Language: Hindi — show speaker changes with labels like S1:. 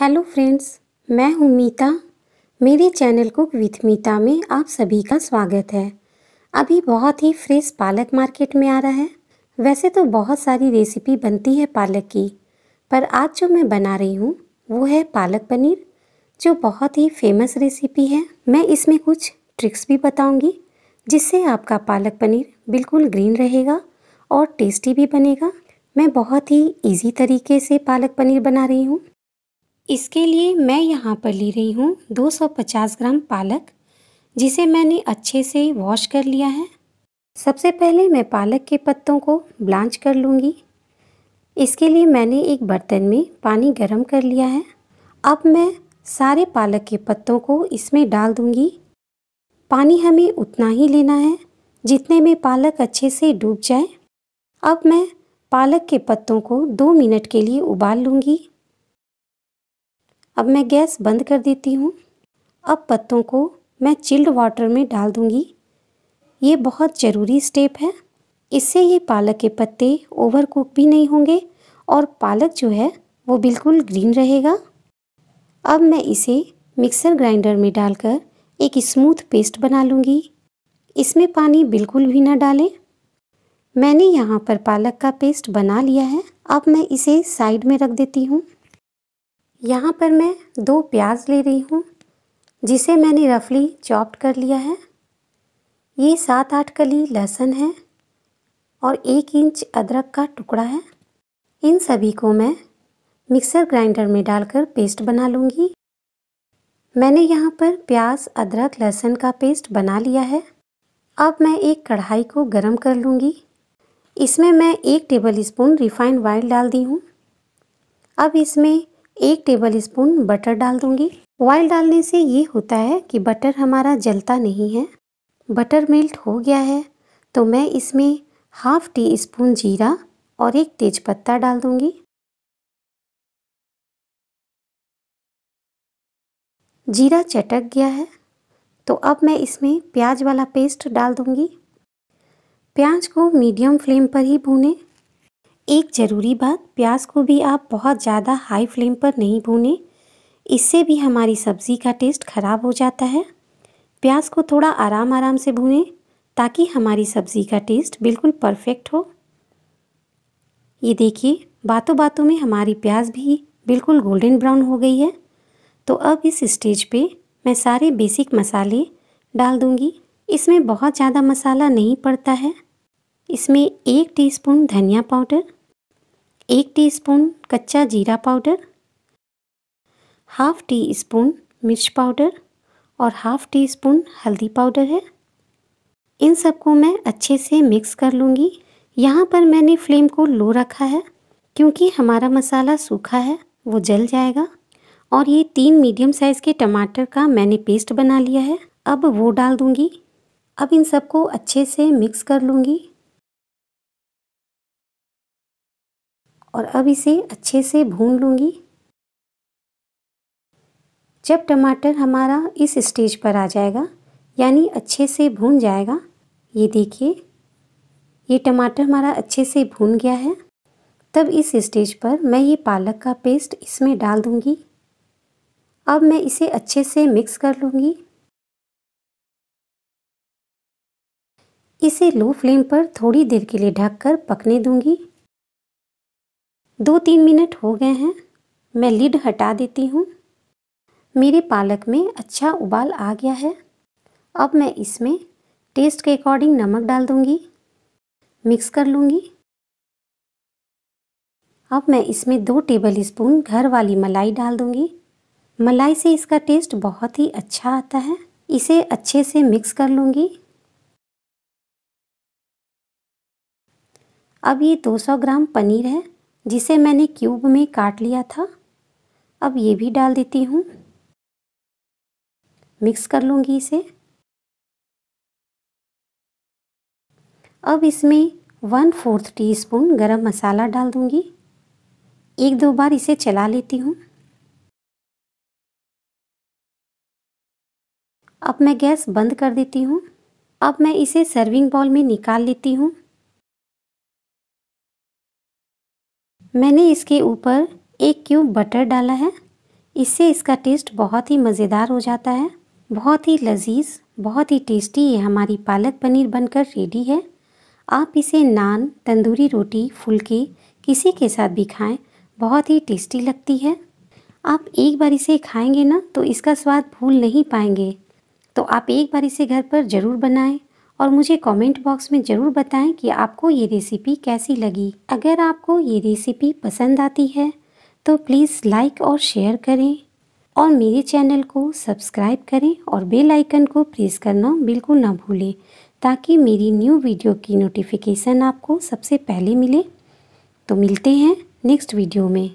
S1: हेलो फ्रेंड्स मैं हूँ मीता मेरे चैनल कुक विथ मीता में आप सभी का स्वागत है अभी बहुत ही फ्रेश पालक मार्केट में आ रहा है वैसे तो बहुत सारी रेसिपी बनती है पालक की पर आज जो मैं बना रही हूँ वो है पालक पनीर जो बहुत ही फेमस रेसिपी है मैं इसमें कुछ ट्रिक्स भी बताऊँगी जिससे आपका पालक पनीर बिल्कुल ग्रीन रहेगा और टेस्टी भी बनेगा मैं बहुत ही ईजी तरीके से पालक पनीर बना रही हूँ इसके लिए मैं यहाँ पर ले रही हूँ 250 ग्राम पालक जिसे मैंने अच्छे से वॉश कर लिया है सबसे पहले मैं पालक के पत्तों को ब्लांच कर लूँगी इसके लिए मैंने एक बर्तन में पानी गर्म कर लिया है अब मैं सारे पालक के पत्तों को इसमें डाल दूँगी पानी हमें उतना ही लेना है जितने में पालक अच्छे से डूब जाए अब मैं पालक के पत्तों को दो मिनट के लिए उबाल लूँगी अब मैं गैस बंद कर देती हूँ अब पत्तों को मैं चिल्ड वाटर में डाल दूँगी ये बहुत ज़रूरी स्टेप है इससे ये पालक के पत्ते ओवर कुक भी नहीं होंगे और पालक जो है वो बिल्कुल ग्रीन रहेगा अब मैं इसे मिक्सर ग्राइंडर में डालकर एक स्मूथ पेस्ट बना लूँगी इसमें पानी बिल्कुल भी ना डालें मैंने यहाँ पर पालक का पेस्ट बना लिया है अब मैं इसे साइड में रख देती हूँ यहाँ पर मैं दो प्याज ले रही हूँ जिसे मैंने रफली चॉप्ड कर लिया है ये सात आठ कली लहसुन है और एक इंच अदरक का टुकड़ा है इन सभी को मैं मिक्सर ग्राइंडर में डालकर पेस्ट बना लूँगी मैंने यहाँ पर प्याज अदरक लहसुन का पेस्ट बना लिया है अब मैं एक कढ़ाई को गरम कर लूँगी इसमें मैं एक टेबल स्पून रिफाइंड ऑयल डाल दी हूँ अब इसमें एक टेबल स्पून बटर डाल दूंगी ऑयल डालने से ये होता है कि बटर हमारा जलता नहीं है बटर मेल्ट हो गया है तो मैं इसमें हाफ टी स्पून जीरा और एक तेज़पत्ता डाल दूंगी जीरा चटक गया है तो अब मैं इसमें प्याज वाला पेस्ट डाल दूंगी प्याज को मीडियम फ्लेम पर ही भूनें एक ज़रूरी बात प्याज को भी आप बहुत ज़्यादा हाई फ्लेम पर नहीं भूनें इससे भी हमारी सब्ज़ी का टेस्ट ख़राब हो जाता है प्याज को थोड़ा आराम आराम से भूनें ताकि हमारी सब्ज़ी का टेस्ट बिल्कुल परफेक्ट हो ये देखिए बातों बातों में हमारी प्याज भी बिल्कुल गोल्डन ब्राउन हो गई है तो अब इस स्टेज पे मैं सारे बेसिक मसाले डाल दूँगी इसमें बहुत ज़्यादा मसाला नहीं पड़ता है इसमें एक टीस्पून धनिया पाउडर एक टीस्पून कच्चा जीरा पाउडर हाफ टी स्पून मिर्च पाउडर और हाफ टी स्पून हल्दी पाउडर है इन सबको मैं अच्छे से मिक्स कर लूँगी यहाँ पर मैंने फ्लेम को लो रखा है क्योंकि हमारा मसाला सूखा है वो जल जाएगा और ये तीन मीडियम साइज़ के टमाटर का मैंने पेस्ट बना लिया है अब वो डाल दूँगी अब इन सबको अच्छे से मिक्स कर लूँगी और अब इसे अच्छे से भून लूँगी जब टमाटर हमारा इस स्टेज पर आ जाएगा यानी अच्छे से भून जाएगा ये देखिए ये टमाटर हमारा अच्छे से भून गया है तब इस स्टेज पर मैं ये पालक का पेस्ट इसमें डाल दूँगी अब मैं इसे अच्छे से मिक्स कर लूँगी इसे लो फ्लेम पर थोड़ी देर के लिए ढककर पकने दूँगी दो तीन मिनट हो गए हैं मैं लिड हटा देती हूँ मेरे पालक में अच्छा उबाल आ गया है अब मैं इसमें टेस्ट के अकॉर्डिंग नमक डाल दूँगी मिक्स कर लूँगी अब मैं इसमें दो टेबल स्पून घर वाली मलाई डाल दूँगी मलाई से इसका टेस्ट बहुत ही अच्छा आता है इसे अच्छे से मिक्स कर लूँगी अब ये 200 ग्राम पनीर है जिसे मैंने क्यूब में काट लिया था अब ये भी डाल देती हूँ मिक्स कर लूँगी इसे अब इसमें वन फोर्थ टीस्पून गरम मसाला डाल दूँगी एक दो बार इसे चला लेती हूँ अब मैं गैस बंद कर देती हूँ अब मैं इसे सर्विंग बॉल में निकाल लेती हूँ मैंने इसके ऊपर एक क्यूब बटर डाला है इससे इसका टेस्ट बहुत ही मज़ेदार हो जाता है बहुत ही लजीज बहुत ही टेस्टी ये हमारी पालक पनीर बनकर रेडी है आप इसे नान तंदूरी रोटी फुलके किसी के साथ भी खाएं बहुत ही टेस्टी लगती है आप एक बार इसे खाएंगे ना तो इसका स्वाद भूल नहीं पाएंगे तो आप एक बार इसे घर पर ज़रूर बनाएं और मुझे कमेंट बॉक्स में ज़रूर बताएं कि आपको ये रेसिपी कैसी लगी अगर आपको ये रेसिपी पसंद आती है तो प्लीज़ लाइक और शेयर करें और मेरे चैनल को सब्सक्राइब करें और बेल आइकन को प्रेस करना बिल्कुल ना भूलें ताकि मेरी न्यू वीडियो की नोटिफिकेशन आपको सबसे पहले मिले तो मिलते हैं नेक्स्ट वीडियो में